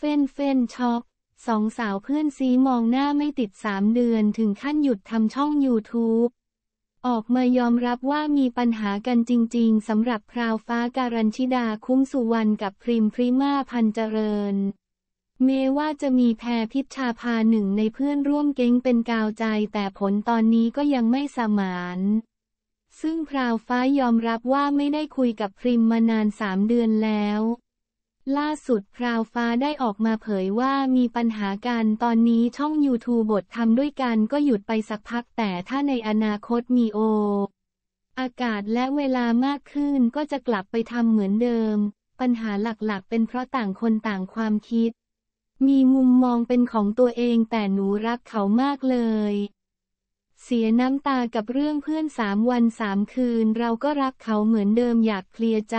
เฟนเฟนช็อกสองสาวเพื่อนซีมองหน้าไม่ติดสามเดือนถึงขั้นหยุดทำช่อง YouTube ออกมายอมรับว่ามีปัญหากันจริงๆสำหรับพราวฟ้าการันชิดาคุ้มสุวรรณกับพริมพริมาพันเจริญ เมว่าจะมีแพรพิชชาพาหนึ่งในเพื่อนร่วมเก๊งเป็นกาวใจแต่ผลตอนนี้ก็ยังไม่สมาน ซึ่งพราวฟ้ายอมรับว่าไม่ได้คุยกับพริมมานานสามเดือนแล้วล่าสุดพราวฟ้าได้ออกมาเผยว่ามีปัญหาการตอนนี้ช่อง YouTube บททำด้วยกันก็หยุดไปสักพักแต่ถ้าในอนาคตมีโอ อากาศและเวลามากขึ้นก็จะกลับไปทำเหมือนเดิม ปัญหาหลักๆเป็นเพราะต่างคนต่างความคิด มีมุมมองเป็นของตัวเองแต่หนูรักเขามากเลย เสียน้ำตากับเรื่องเพื่อนสามวันสามคืนเราก็รักเขาเหมือนเดิมอยากเคลียร์ใจ